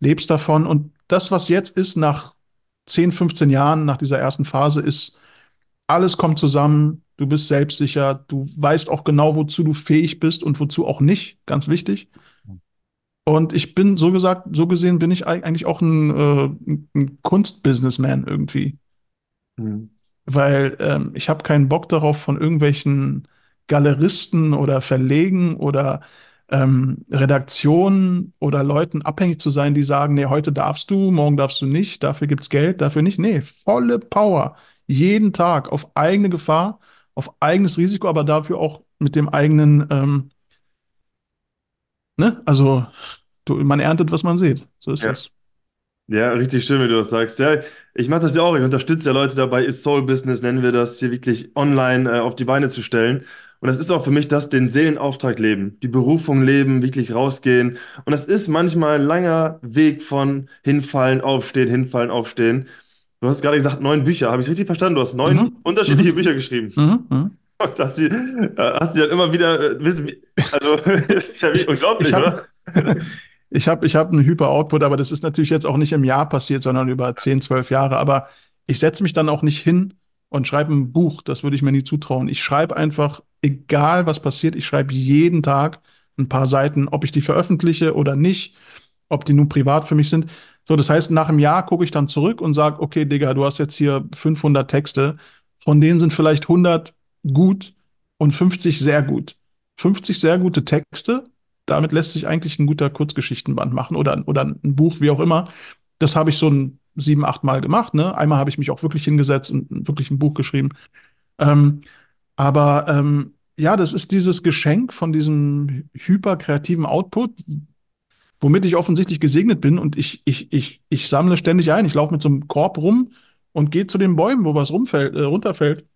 lebst davon. Und das, was jetzt ist, nach 10, 15 Jahren, nach dieser ersten Phase, ist, alles kommt zusammen, Du bist selbstsicher, du weißt auch genau, wozu du fähig bist und wozu auch nicht, ganz wichtig. Und ich bin so gesagt, so gesehen bin ich eigentlich auch ein, äh, ein Kunstbusinessman irgendwie. Mhm. Weil ähm, ich habe keinen Bock darauf, von irgendwelchen Galeristen oder Verlegen oder ähm, Redaktionen oder Leuten abhängig zu sein, die sagen, nee, heute darfst du, morgen darfst du nicht, dafür gibt es Geld, dafür nicht. Nee, volle Power. Jeden Tag auf eigene Gefahr auf eigenes Risiko, aber dafür auch mit dem eigenen, ähm, ne? Also du, man erntet, was man sieht. So ist ja. das. Ja, richtig schön, wie du das sagst. Ja, ich mache das ja auch. Ich unterstütze ja Leute dabei, ist Soul Business, nennen wir das, hier wirklich online äh, auf die Beine zu stellen. Und das ist auch für mich das, den Seelenauftrag leben, die Berufung leben, wirklich rausgehen. Und das ist manchmal ein langer Weg von hinfallen, aufstehen, hinfallen, aufstehen. Du hast gerade gesagt, neun Bücher. Habe ich richtig verstanden? Du hast neun mhm. unterschiedliche mhm. Bücher geschrieben. Mhm. mhm. Und äh, hast die, hast die dann immer wieder äh, wissen, also ist ja ich, unglaublich, ich hab, oder? Ich habe ich hab einen Hyper-Output, aber das ist natürlich jetzt auch nicht im Jahr passiert, sondern über 10, 12 Jahre. Aber ich setze mich dann auch nicht hin und schreibe ein Buch. Das würde ich mir nie zutrauen. Ich schreibe einfach, egal was passiert, ich schreibe jeden Tag ein paar Seiten, ob ich die veröffentliche oder nicht, ob die nun privat für mich sind. So, das heißt, nach einem Jahr gucke ich dann zurück und sage, okay, Digga, du hast jetzt hier 500 Texte, von denen sind vielleicht 100 gut und 50 sehr gut. 50 sehr gute Texte, damit lässt sich eigentlich ein guter Kurzgeschichtenband machen oder, oder ein Buch, wie auch immer. Das habe ich so ein sieben, acht Mal gemacht. Ne? Einmal habe ich mich auch wirklich hingesetzt und wirklich ein Buch geschrieben. Ähm, aber ähm, ja, das ist dieses Geschenk von diesem hyperkreativen Output, womit ich offensichtlich gesegnet bin und ich, ich, ich, ich sammle ständig ein. Ich laufe mit so einem Korb rum und gehe zu den Bäumen, wo was rumfällt, äh, runterfällt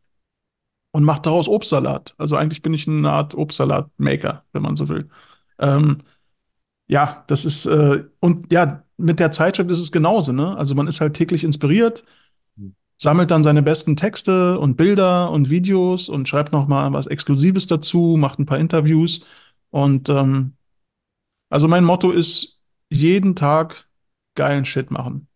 und mache daraus Obstsalat. Also eigentlich bin ich eine Art Obstsalat-Maker, wenn man so will. Ähm, ja, das ist, äh, und ja, mit der Zeitschrift ist es genauso, ne? Also man ist halt täglich inspiriert, hm. sammelt dann seine besten Texte und Bilder und Videos und schreibt nochmal was Exklusives dazu, macht ein paar Interviews und ähm, also mein Motto ist, jeden Tag geilen Shit machen.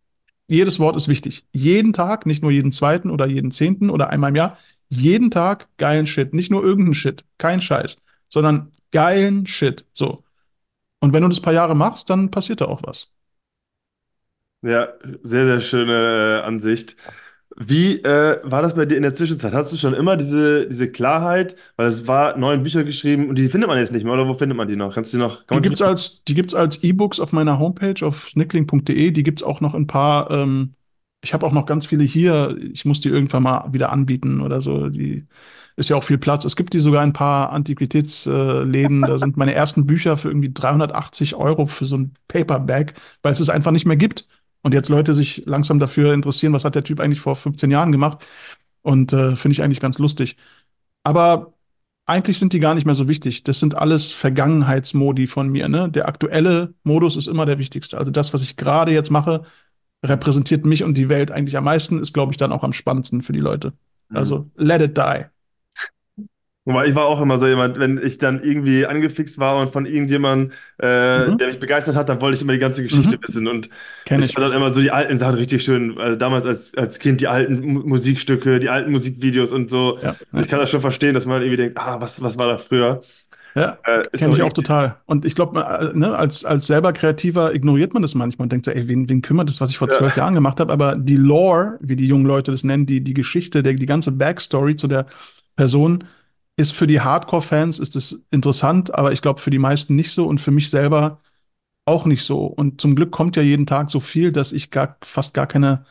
Jedes Wort ist wichtig. Jeden Tag, nicht nur jeden zweiten oder jeden zehnten oder einmal im Jahr, jeden Tag geilen Shit. Nicht nur irgendeinen Shit, kein Scheiß, sondern geilen Shit. So. Und wenn du das paar Jahre machst, dann passiert da auch was. Ja, sehr, sehr schöne äh, Ansicht. Wie äh, war das bei dir in der Zwischenzeit? Hast du schon immer diese, diese Klarheit? Weil es war neun Bücher geschrieben und die findet man jetzt nicht mehr, oder wo findet man die noch? Kannst du die noch? Kann die gibt's noch? als die gibt's E-Books auf meiner Homepage auf snickling.de. Die gibt es auch noch ein paar. Ähm, ich habe auch noch ganz viele hier. Ich muss die irgendwann mal wieder anbieten oder so. Die ist ja auch viel Platz. Es gibt die sogar ein paar Antiquitätsläden. Äh, da sind meine ersten Bücher für irgendwie 380 Euro für so ein Paperback, weil es es einfach nicht mehr gibt. Und jetzt Leute sich langsam dafür interessieren, was hat der Typ eigentlich vor 15 Jahren gemacht. Und äh, finde ich eigentlich ganz lustig. Aber eigentlich sind die gar nicht mehr so wichtig. Das sind alles Vergangenheitsmodi von mir. Ne? Der aktuelle Modus ist immer der wichtigste. Also das, was ich gerade jetzt mache, repräsentiert mich und die Welt eigentlich am meisten, ist, glaube ich, dann auch am spannendsten für die Leute. Mhm. Also let it die. Aber ich war auch immer so jemand, wenn ich dann irgendwie angefixt war und von irgendjemandem, äh, mhm. der mich begeistert hat, dann wollte ich immer die ganze Geschichte mhm. wissen. Und Kenn ich, fand dann immer so die alten Sachen richtig schön. Also damals als, als Kind die alten Musikstücke, die alten Musikvideos und so. Ja. Ich kann das schon verstehen, dass man irgendwie denkt, ah, was, was war da früher? Ja, äh, kenne ich auch total. Und ich glaube, äh, ne, als, als selber Kreativer ignoriert man das manchmal und denkt so, ey, wen, wen kümmert das, was ich vor zwölf ja. Jahren gemacht habe? Aber die Lore, wie die jungen Leute das nennen, die, die Geschichte, der, die ganze Backstory zu der Person, ist für die Hardcore-Fans ist es interessant, aber ich glaube für die meisten nicht so und für mich selber auch nicht so. Und zum Glück kommt ja jeden Tag so viel, dass ich gar, fast gar keine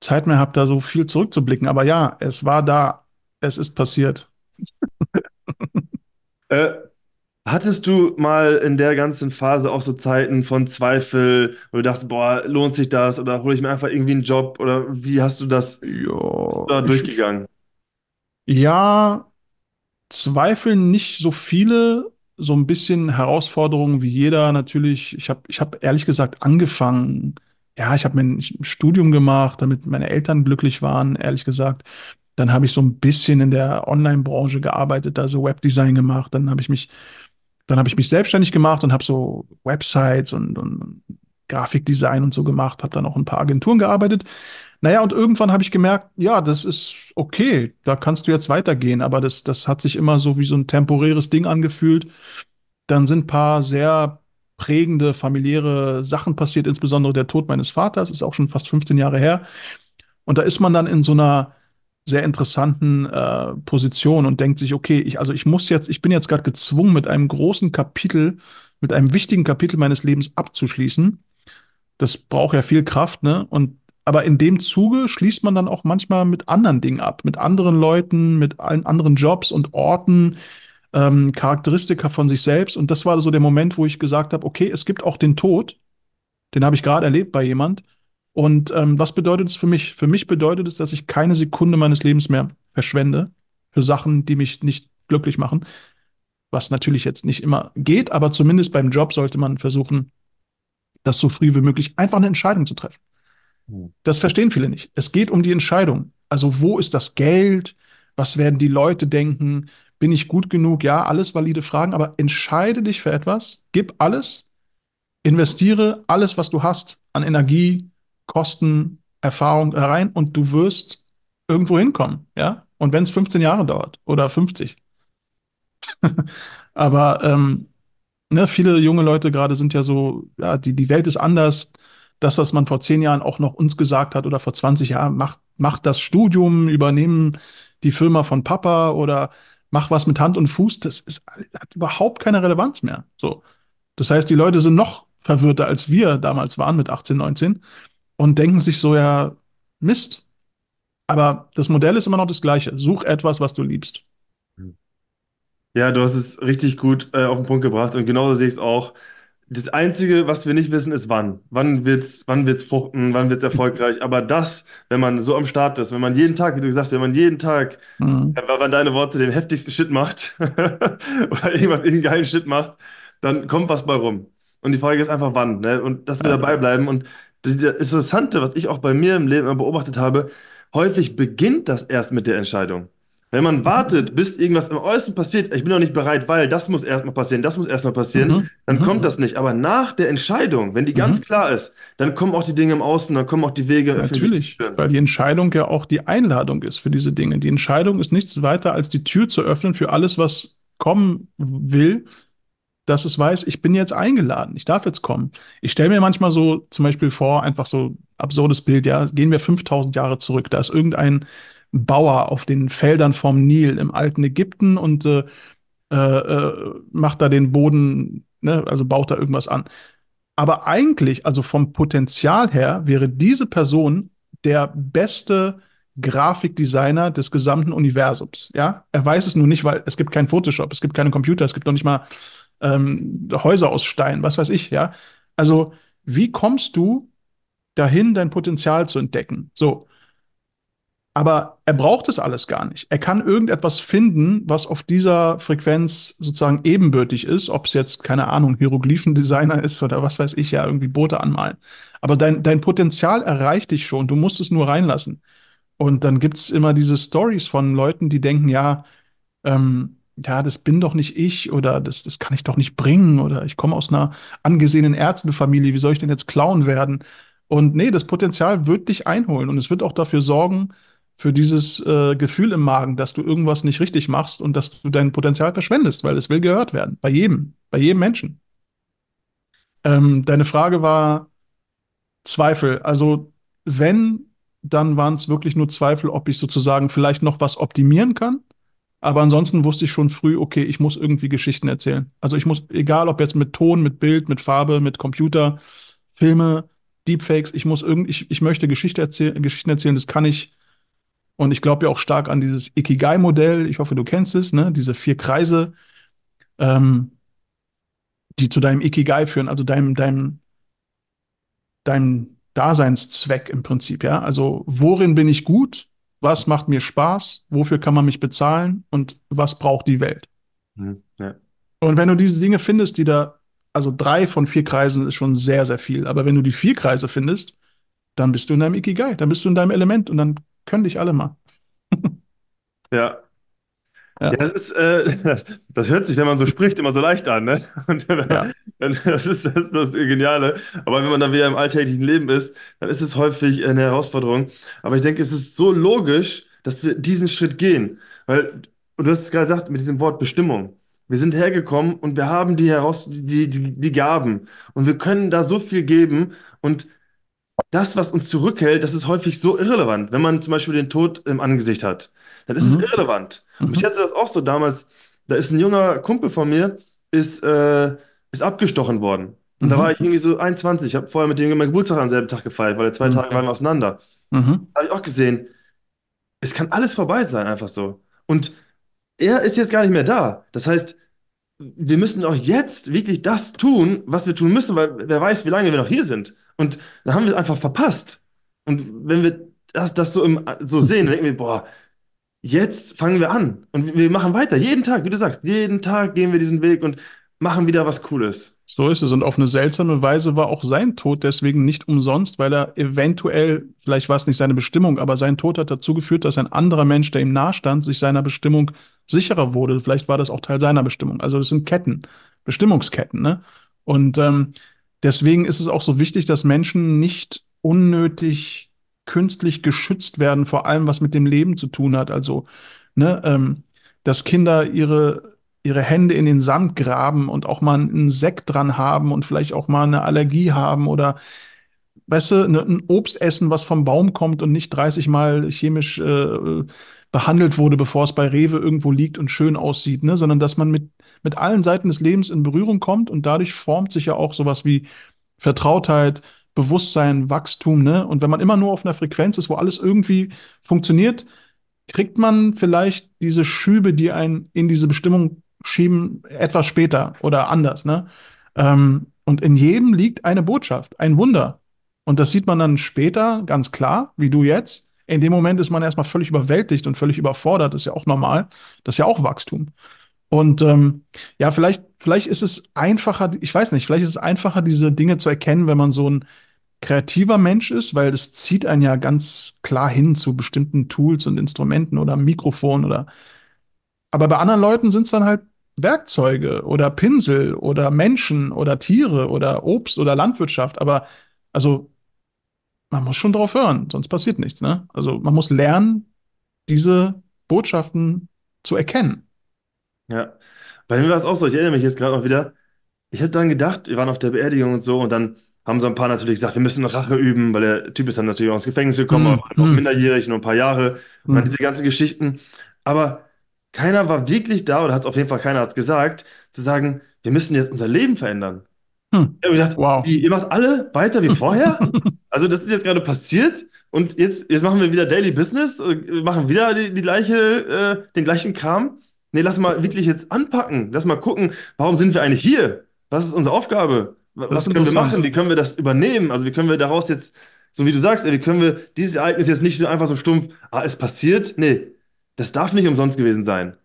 Zeit mehr habe, da so viel zurückzublicken. Aber ja, es war da, es ist passiert. äh, hattest du mal in der ganzen Phase auch so Zeiten von Zweifel, wo du dachtest, boah, lohnt sich das oder hole ich mir einfach irgendwie einen Job oder wie hast du das jo, da durchgegangen? Ich, ja, Zweifeln nicht so viele, so ein bisschen Herausforderungen wie jeder natürlich. Ich habe ich hab ehrlich gesagt angefangen, ja, ich habe mein Studium gemacht, damit meine Eltern glücklich waren, ehrlich gesagt. Dann habe ich so ein bisschen in der Online-Branche gearbeitet, also Webdesign gemacht. Dann habe ich mich, dann habe ich mich selbstständig gemacht und habe so Websites und, und Grafikdesign und so gemacht, habe dann auch ein paar Agenturen gearbeitet. Naja, und irgendwann habe ich gemerkt, ja, das ist okay, da kannst du jetzt weitergehen, aber das, das hat sich immer so wie so ein temporäres Ding angefühlt. Dann sind ein paar sehr prägende familiäre Sachen passiert, insbesondere der Tod meines Vaters, ist auch schon fast 15 Jahre her. Und da ist man dann in so einer sehr interessanten äh, Position und denkt sich, okay, ich, also ich muss jetzt, ich bin jetzt gerade gezwungen, mit einem großen Kapitel, mit einem wichtigen Kapitel meines Lebens abzuschließen. Das braucht ja viel Kraft, ne? Und aber in dem Zuge schließt man dann auch manchmal mit anderen Dingen ab, mit anderen Leuten, mit allen anderen Jobs und Orten, ähm, Charakteristika von sich selbst. Und das war so der Moment, wo ich gesagt habe, okay, es gibt auch den Tod. Den habe ich gerade erlebt bei jemand. Und ähm, was bedeutet es für mich? Für mich bedeutet es, dass ich keine Sekunde meines Lebens mehr verschwende für Sachen, die mich nicht glücklich machen. Was natürlich jetzt nicht immer geht, aber zumindest beim Job sollte man versuchen, das so früh wie möglich einfach eine Entscheidung zu treffen. Das verstehen viele nicht. Es geht um die Entscheidung. Also wo ist das Geld? Was werden die Leute denken? Bin ich gut genug? Ja, alles valide Fragen, aber entscheide dich für etwas, gib alles, investiere alles, was du hast an Energie, Kosten, Erfahrung herein und du wirst irgendwo hinkommen, ja? Und wenn es 15 Jahre dauert oder 50. aber ähm, ne, viele junge Leute gerade sind ja so, ja, die, die Welt ist anders, das, was man vor zehn Jahren auch noch uns gesagt hat oder vor 20 Jahren, macht, macht das Studium, übernehmen die Firma von Papa oder mach was mit Hand und Fuß, das ist, hat überhaupt keine Relevanz mehr. So. Das heißt, die Leute sind noch verwirrter, als wir damals waren mit 18, 19 und denken sich so, ja, Mist. Aber das Modell ist immer noch das gleiche. Such etwas, was du liebst. Hm. Ja, du hast es richtig gut äh, auf den Punkt gebracht und genauso sehe ich es auch. Das Einzige, was wir nicht wissen, ist wann. Wann wird's, wann wird's fruchten, wann wird's erfolgreich. Aber das, wenn man so am Start ist, wenn man jeden Tag, wie du gesagt hast, wenn man jeden Tag, mhm. Äh, wenn man deine Worte den heftigsten Shit macht oder irgendwas, irgendeinen geilen Shit macht, dann kommt was bei rum. Und die Frage ist einfach, wann. Ne? Und dass wir dabei bleiben. Und das Interessante, was ich auch bei mir im Leben beobachtet habe, häufig beginnt das erst mit der Entscheidung. Wenn man wartet, bis irgendwas im Äußeren passiert, ich bin noch nicht bereit, weil das muss erstmal passieren, das muss erstmal passieren, mhm. dann mhm. kommt das nicht. Aber nach der Entscheidung, wenn die mhm. ganz klar ist, dann kommen auch die Dinge im Außen, dann kommen auch die Wege. Natürlich, weil die Entscheidung ja auch die Einladung ist für diese Dinge. Die Entscheidung ist nichts weiter als die Tür zu öffnen für alles, was kommen will, dass es weiß, ich bin jetzt eingeladen, ich darf jetzt kommen. Ich stelle mir manchmal so zum Beispiel vor, einfach so absurdes Bild, ja, gehen wir 5000 Jahre zurück, da ist irgendein Bauer auf den Feldern vom Nil im alten Ägypten und äh, äh, äh, macht da den Boden, ne, also baut da irgendwas an. Aber eigentlich, also vom Potenzial her, wäre diese Person der beste Grafikdesigner des gesamten Universums. Ja, er weiß es nur nicht, weil es gibt keinen Photoshop, es gibt keine Computer, es gibt noch nicht mal ähm, Häuser aus Stein, was weiß ich. Ja, also wie kommst du dahin, dein Potenzial zu entdecken? So aber er braucht es alles gar nicht. Er kann irgendetwas finden, was auf dieser Frequenz sozusagen ebenbürtig ist, ob es jetzt, keine Ahnung, Hieroglyphendesigner ist oder was weiß ich ja, irgendwie Boote anmalen. Aber dein, dein Potenzial erreicht dich schon, du musst es nur reinlassen. Und dann gibt es immer diese Stories von Leuten, die denken, ja, ähm, ja, das bin doch nicht ich oder das, das kann ich doch nicht bringen oder ich komme aus einer angesehenen Ärztenfamilie, wie soll ich denn jetzt Clown werden? Und nee, das Potenzial wird dich einholen und es wird auch dafür sorgen, für dieses äh, Gefühl im Magen, dass du irgendwas nicht richtig machst und dass du dein Potenzial verschwendest, weil es will gehört werden. Bei jedem, bei jedem Menschen. Ähm, deine Frage war Zweifel. Also wenn, dann waren es wirklich nur Zweifel, ob ich sozusagen vielleicht noch was optimieren kann. Aber ansonsten wusste ich schon früh, okay, ich muss irgendwie Geschichten erzählen. Also ich muss, egal ob jetzt mit Ton, mit Bild, mit Farbe, mit Computer, Filme, Deepfakes, ich muss irgendwie, ich, ich möchte Geschichte erzähl Geschichten erzählen, das kann ich und ich glaube ja auch stark an dieses Ikigai-Modell. Ich hoffe, du kennst es, ne? Diese vier Kreise, ähm, die zu deinem Ikigai führen, also deinem, deinem, deinem Daseinszweck im Prinzip, ja. Also, worin bin ich gut? Was macht mir Spaß? Wofür kann man mich bezahlen? Und was braucht die Welt? Mhm, ja. Und wenn du diese Dinge findest, die da, also drei von vier Kreisen ist schon sehr, sehr viel. Aber wenn du die vier Kreise findest, dann bist du in deinem Ikigai, dann bist du in deinem Element und dann können dich alle mal. ja. Ja. ja. das ist, äh, das, das, hört sich, wenn man so spricht, immer so leicht an, ne? Und, äh, ja. das, ist, das ist das Geniale. Aber wenn man dann wieder im alltäglichen Leben ist, dann ist es häufig eine Herausforderung. Aber ich denke, es ist so logisch, dass wir diesen Schritt gehen. Weil, du hast es gerade gesagt, mit diesem Wort Bestimmung. Wir sind hergekommen und wir haben die, heraus, die, die, die Gaben. Und wir können da so viel geben. Und das, was uns zurückhält, das ist häufig so irrelevant. Wenn man zum Beispiel den Tod im Angesicht hat, dann ist mhm. es irrelevant. Mhm. ich hatte das auch so damals. Da ist ein junger Kumpel von mir, ist, äh, ist abgestochen worden. Und mhm. da war ich irgendwie so 21. Ich habe vorher mit dem meinen Geburtstag am selben Tag gefeiert, weil zwei mhm. Tage waren wir auseinander. Mhm. Habe ich auch gesehen. Es kann alles vorbei sein, einfach so. Und er ist jetzt gar nicht mehr da. Das heißt, wir müssen auch jetzt wirklich das tun, was wir tun müssen, weil wer weiß, wie lange wir noch hier sind. Und da haben wir es einfach verpasst. Und wenn wir das, das so, im, so sehen, denken wir, boah, jetzt fangen wir an. Und wir machen weiter. Jeden Tag, wie du sagst, jeden Tag gehen wir diesen Weg und machen wieder was Cooles. So ist es. Und auf eine seltsame Weise war auch sein Tod deswegen nicht umsonst, weil er eventuell, vielleicht war es nicht seine Bestimmung, aber sein Tod hat dazu geführt, dass ein anderer Mensch, der ihm nahestand, sich seiner Bestimmung sicherer wurde. Vielleicht war das auch Teil seiner Bestimmung. Also das sind Ketten, Bestimmungsketten. Ne? Und ähm, deswegen ist es auch so wichtig, dass Menschen nicht unnötig künstlich geschützt werden, vor allem was mit dem Leben zu tun hat. Also, ne, ähm, dass Kinder ihre, ihre Hände in den Sand graben und auch mal einen Sekt dran haben und vielleicht auch mal eine Allergie haben oder weißt du, ne, ein Obst essen, was vom Baum kommt und nicht 30 Mal chemisch äh, behandelt wurde, bevor es bei Rewe irgendwo liegt und schön aussieht, ne? sondern dass man mit, mit allen Seiten des Lebens in Berührung kommt und dadurch formt sich ja auch sowas wie Vertrautheit, Bewusstsein, Wachstum. Ne? Und wenn man immer nur auf einer Frequenz ist, wo alles irgendwie funktioniert, kriegt man vielleicht diese Schübe, die einen in diese Bestimmung schieben, etwas später oder anders. Ne? Ähm, und in jedem liegt eine Botschaft, ein Wunder. Und das sieht man dann später ganz klar, wie du jetzt. In dem Moment ist man erstmal völlig überwältigt und völlig überfordert, Das ist ja auch normal. Das ist ja auch Wachstum. Und ähm, ja, vielleicht, vielleicht ist es einfacher, ich weiß nicht, vielleicht ist es einfacher, diese Dinge zu erkennen, wenn man so ein kreativer Mensch ist, weil das zieht einen ja ganz klar hin zu bestimmten Tools und Instrumenten oder Mikrofon oder. Aber bei anderen Leuten sind es dann halt Werkzeuge oder Pinsel oder Menschen oder Tiere oder Obst oder Landwirtschaft. Aber also man muss schon drauf hören, sonst passiert nichts. Ne? Also man muss lernen, diese Botschaften zu erkennen. Ja, bei mir war es auch so. Ich erinnere mich jetzt gerade noch wieder. Ich habe dann gedacht, wir waren auf der Beerdigung und so und dann haben so ein paar natürlich gesagt, wir müssen noch Rache üben, weil der Typ ist dann natürlich auch ins Gefängnis gekommen, mm, aber mm. minderjährig, nur ein paar Jahre mm. und dann hm. diese ganzen Geschichten. Aber keiner war wirklich da oder hat es auf jeden Fall keiner hat's gesagt, zu sagen, wir müssen jetzt unser Leben verändern. Hm. Ich habe gedacht, wow. Wie, ihr macht alle weiter wie vorher? Also, das ist jetzt gerade passiert und jetzt, jetzt machen wir wieder Daily Business, wir äh, machen wieder die, die gleiche, äh, den gleichen Kram. Nee, lass mal wirklich jetzt anpacken. Lass mal gucken, warum sind wir eigentlich hier? Was ist unsere Aufgabe? Was können wir machen? Wie können wir das übernehmen? Also, wie können wir daraus jetzt, so wie du sagst, wie können wir dieses Ereignis jetzt nicht einfach so stumpf, ah, es passiert? Nee, das darf nicht umsonst gewesen sein.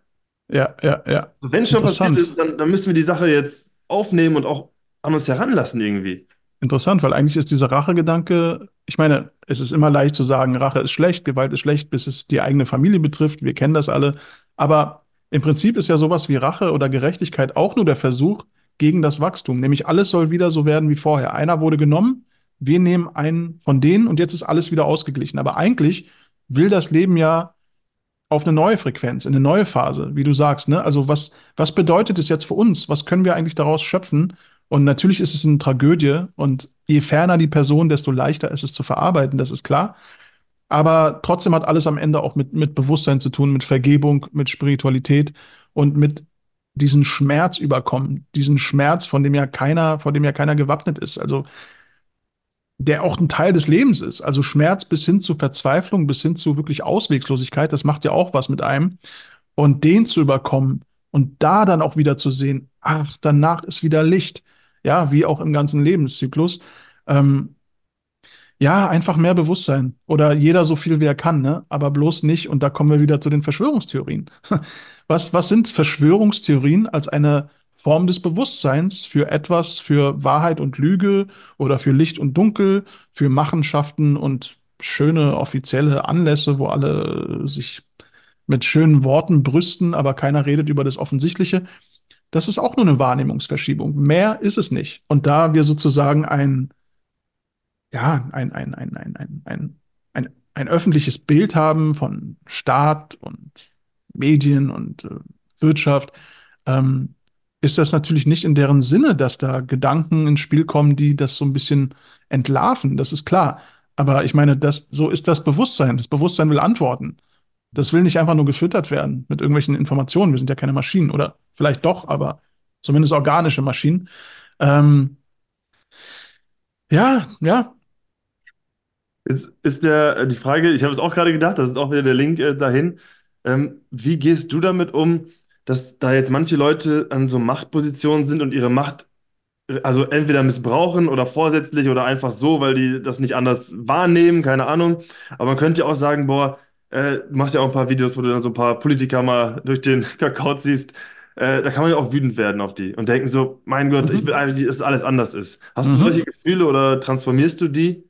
Ja, ja, ja. Also wenn es schon passiert ist, dann, dann müssen wir die Sache jetzt aufnehmen und auch an uns heranlassen irgendwie. Interessant, weil eigentlich ist dieser Rachegedanke, ich meine, es ist immer leicht zu sagen, Rache ist schlecht, Gewalt ist schlecht, bis es die eigene Familie betrifft, wir kennen das alle. Aber im Prinzip ist ja sowas wie Rache oder Gerechtigkeit auch nur der Versuch gegen das Wachstum, nämlich alles soll wieder so werden wie vorher. Einer wurde genommen, wir nehmen einen von denen und jetzt ist alles wieder ausgeglichen. Aber eigentlich will das Leben ja auf eine neue Frequenz, in eine neue Phase, wie du sagst. Ne? Also was, was bedeutet es jetzt für uns? Was können wir eigentlich daraus schöpfen? Und natürlich ist es eine Tragödie und je ferner die Person, desto leichter ist es zu verarbeiten, das ist klar. Aber trotzdem hat alles am Ende auch mit, mit Bewusstsein zu tun, mit Vergebung, mit Spiritualität und mit diesen Schmerz überkommen, diesen Schmerz, von dem ja keiner, vor dem ja keiner gewappnet ist. Also der auch ein Teil des Lebens ist. Also Schmerz bis hin zu Verzweiflung, bis hin zu wirklich Ausweglosigkeit, das macht ja auch was mit einem. Und den zu überkommen und da dann auch wieder zu sehen, ach, danach ist wieder Licht ja, wie auch im ganzen Lebenszyklus. Ähm, ja, einfach mehr Bewusstsein oder jeder so viel wie er kann, ne? aber bloß nicht, und da kommen wir wieder zu den Verschwörungstheorien. Was, was sind Verschwörungstheorien als eine Form des Bewusstseins für etwas, für Wahrheit und Lüge oder für Licht und Dunkel, für Machenschaften und schöne offizielle Anlässe, wo alle sich mit schönen Worten brüsten, aber keiner redet über das Offensichtliche. Das ist auch nur eine Wahrnehmungsverschiebung. Mehr ist es nicht. Und da wir sozusagen ein, ja, ein, ein, ein, ein, ein, ein, ein, ein öffentliches Bild haben von Staat und Medien und äh, Wirtschaft, ähm, ist das natürlich nicht in deren Sinne, dass da Gedanken ins Spiel kommen, die das so ein bisschen entlarven. Das ist klar. Aber ich meine, das, so ist das Bewusstsein. Das Bewusstsein will antworten. Das will nicht einfach nur gefüttert werden mit irgendwelchen Informationen. Wir sind ja keine Maschinen oder vielleicht doch, aber zumindest organische Maschinen. Ähm, ja, ja. Jetzt ist der, äh, die Frage, ich habe es auch gerade gedacht, das ist auch wieder der Link äh, dahin. Ähm, wie gehst du damit um, dass da jetzt manche Leute an so Machtpositionen sind und ihre Macht äh, also entweder missbrauchen oder vorsätzlich oder einfach so, weil die das nicht anders wahrnehmen, keine Ahnung. Aber man könnte ja auch sagen, boah, äh, du machst ja auch ein paar Videos, wo du dann so ein paar Politiker mal durch den Kakao ziehst. Äh, da kann man ja auch wütend werden auf die und denken so, mein Gott, ich mhm. will eigentlich, dass alles anders ist. Hast du mhm. solche Gefühle oder transformierst du die?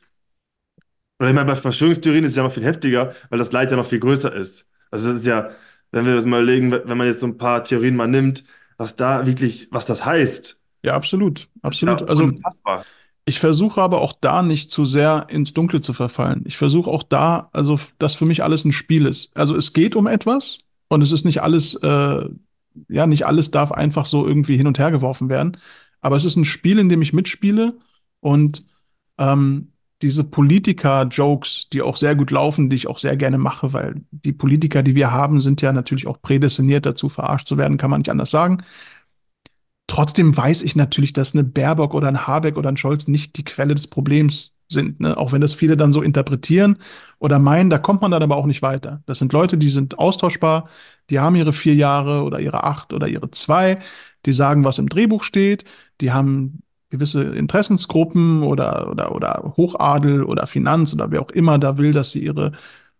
Oder ich meine, bei Verschwörungstheorien ist es ja noch viel heftiger, weil das Leid ja noch viel größer ist. Also es ist ja, wenn wir das mal überlegen, wenn man jetzt so ein paar Theorien mal nimmt, was da wirklich, was das heißt, Ja, absolut, das ist ja Also unfassbar. Ich versuche aber auch da nicht zu sehr ins Dunkle zu verfallen. Ich versuche auch da, also dass für mich alles ein Spiel ist. Also es geht um etwas und es ist nicht alles, äh, ja, nicht alles darf einfach so irgendwie hin und her geworfen werden. Aber es ist ein Spiel, in dem ich mitspiele und ähm, diese Politiker-Jokes, die auch sehr gut laufen, die ich auch sehr gerne mache, weil die Politiker, die wir haben, sind ja natürlich auch prädestiniert dazu, verarscht zu werden, kann man nicht anders sagen. Trotzdem weiß ich natürlich, dass eine Baerbock oder ein Habeck oder ein Scholz nicht die Quelle des Problems sind, ne? auch wenn das viele dann so interpretieren oder meinen, da kommt man dann aber auch nicht weiter. Das sind Leute, die sind austauschbar, die haben ihre vier Jahre oder ihre acht oder ihre zwei, die sagen, was im Drehbuch steht, die haben gewisse Interessensgruppen oder, oder, oder Hochadel oder Finanz oder wer auch immer da will, dass sie ihre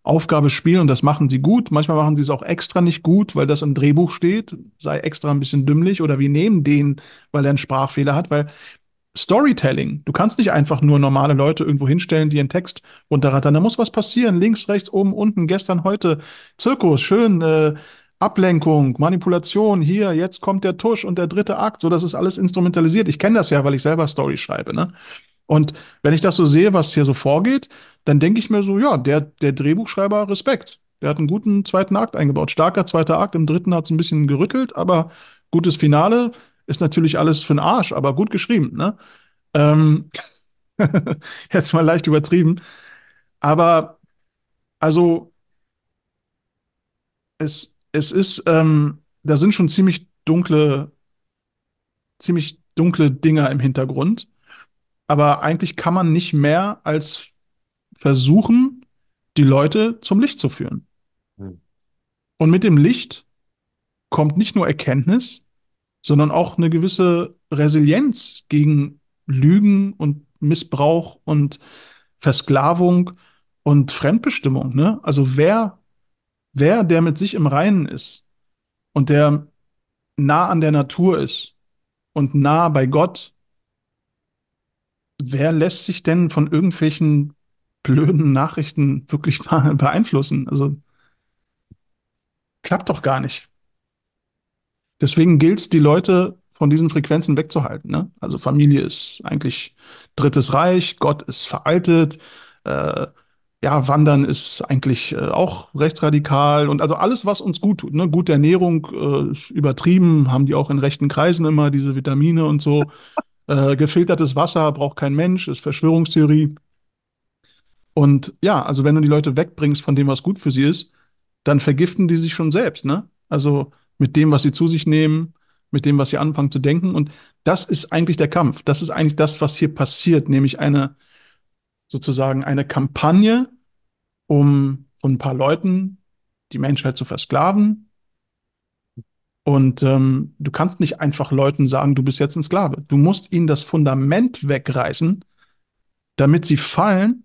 Aufgabe spielen und das machen sie gut. Manchmal machen sie es auch extra nicht gut, weil das im Drehbuch steht, sei extra ein bisschen dümmlich oder wir nehmen den, weil er einen Sprachfehler hat, weil Storytelling, du kannst nicht einfach nur normale Leute irgendwo hinstellen, die einen Text runterrattern. Da muss was passieren, links, rechts, oben, unten, gestern, heute, Zirkus, schön, äh, Ablenkung, Manipulation, hier, jetzt kommt der Tusch und der dritte Akt, so das ist alles instrumentalisiert. Ich kenne das ja, weil ich selber Story schreibe, ne? Und wenn ich das so sehe, was hier so vorgeht, dann denke ich mir so, ja, der, der Drehbuchschreiber, Respekt. Der hat einen guten zweiten Akt eingebaut. Starker zweiter Akt, im dritten hat es ein bisschen gerüttelt, aber gutes Finale ist natürlich alles für den Arsch, aber gut geschrieben. Ne? Ähm, jetzt mal leicht übertrieben. Aber also es, es ist, ähm, da sind schon ziemlich dunkle, ziemlich dunkle Dinger im Hintergrund. Aber eigentlich kann man nicht mehr als versuchen, die Leute zum Licht zu führen. Mhm. Und mit dem Licht kommt nicht nur Erkenntnis, sondern auch eine gewisse Resilienz gegen Lügen und Missbrauch und Versklavung und Fremdbestimmung. Ne? Also wer, wer, der mit sich im Reinen ist und der nah an der Natur ist und nah bei Gott, wer lässt sich denn von irgendwelchen blöden Nachrichten wirklich mal beeinflussen. Also klappt doch gar nicht. Deswegen gilt es, die Leute von diesen Frequenzen wegzuhalten. Ne? Also Familie ist eigentlich drittes Reich, Gott ist veraltet, äh, ja, Wandern ist eigentlich äh, auch rechtsradikal und also alles, was uns gut tut. Ne? Gute Ernährung äh, ist übertrieben, haben die auch in rechten Kreisen immer diese Vitamine und so. Äh, gefiltertes Wasser braucht kein Mensch, ist Verschwörungstheorie. Und ja, also wenn du die Leute wegbringst von dem, was gut für sie ist, dann vergiften die sich schon selbst, ne? Also mit dem, was sie zu sich nehmen, mit dem, was sie anfangen zu denken. Und das ist eigentlich der Kampf. Das ist eigentlich das, was hier passiert, nämlich eine sozusagen eine Kampagne, um von ein paar Leuten die Menschheit zu versklaven. Und ähm, du kannst nicht einfach Leuten sagen, du bist jetzt ein Sklave. Du musst ihnen das Fundament wegreißen, damit sie fallen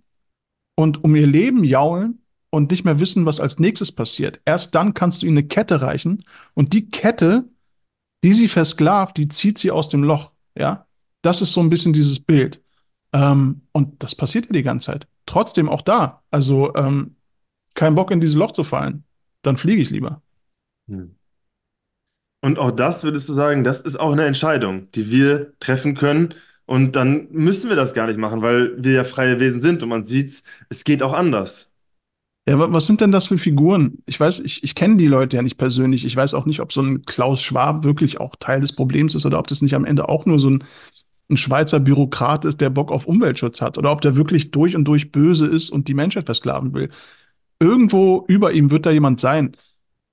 und um ihr Leben jaulen und nicht mehr wissen, was als nächstes passiert. Erst dann kannst du ihnen eine Kette reichen und die Kette, die sie versklavt, die zieht sie aus dem Loch. Ja, das ist so ein bisschen dieses Bild. Ähm, und das passiert ja die ganze Zeit. Trotzdem auch da. Also ähm, kein Bock in dieses Loch zu fallen. Dann fliege ich lieber. Hm. Und auch das würdest du sagen, das ist auch eine Entscheidung, die wir treffen können und dann müssen wir das gar nicht machen, weil wir ja freie Wesen sind und man sieht, es geht auch anders. Ja, aber was sind denn das für Figuren? Ich weiß, ich, ich kenne die Leute ja nicht persönlich. Ich weiß auch nicht, ob so ein Klaus Schwab wirklich auch Teil des Problems ist oder ob das nicht am Ende auch nur so ein, ein Schweizer Bürokrat ist, der Bock auf Umweltschutz hat oder ob der wirklich durch und durch böse ist und die Menschheit versklaven will. Irgendwo über ihm wird da jemand sein.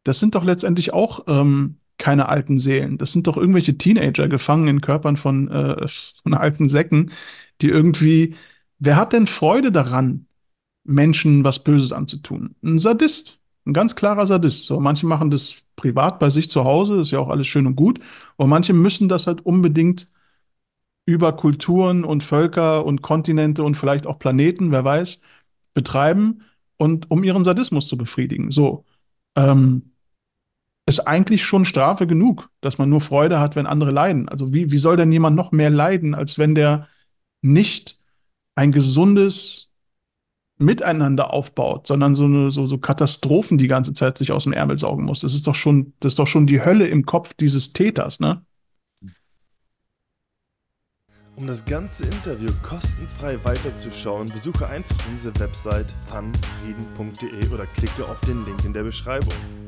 Das sind doch letztendlich auch ähm, keine alten Seelen. Das sind doch irgendwelche Teenager gefangen in Körpern von, äh, von alten Säcken, die irgendwie. Wer hat denn Freude daran, Menschen was Böses anzutun? Ein Sadist. Ein ganz klarer Sadist. So, manche machen das privat bei sich zu Hause, ist ja auch alles schön und gut. Und manche müssen das halt unbedingt über Kulturen und Völker und Kontinente und vielleicht auch Planeten, wer weiß, betreiben und um ihren Sadismus zu befriedigen. So. Ähm, ist eigentlich schon Strafe genug, dass man nur Freude hat, wenn andere leiden. Also wie, wie soll denn jemand noch mehr leiden, als wenn der nicht ein gesundes Miteinander aufbaut, sondern so, eine, so, so Katastrophen die ganze Zeit sich aus dem Ärmel saugen muss. Das ist doch schon, das ist doch schon die Hölle im Kopf dieses Täters, ne? Um das ganze Interview kostenfrei weiterzuschauen, besuche einfach unsere Website funfrieden.de oder klicke auf den Link in der Beschreibung.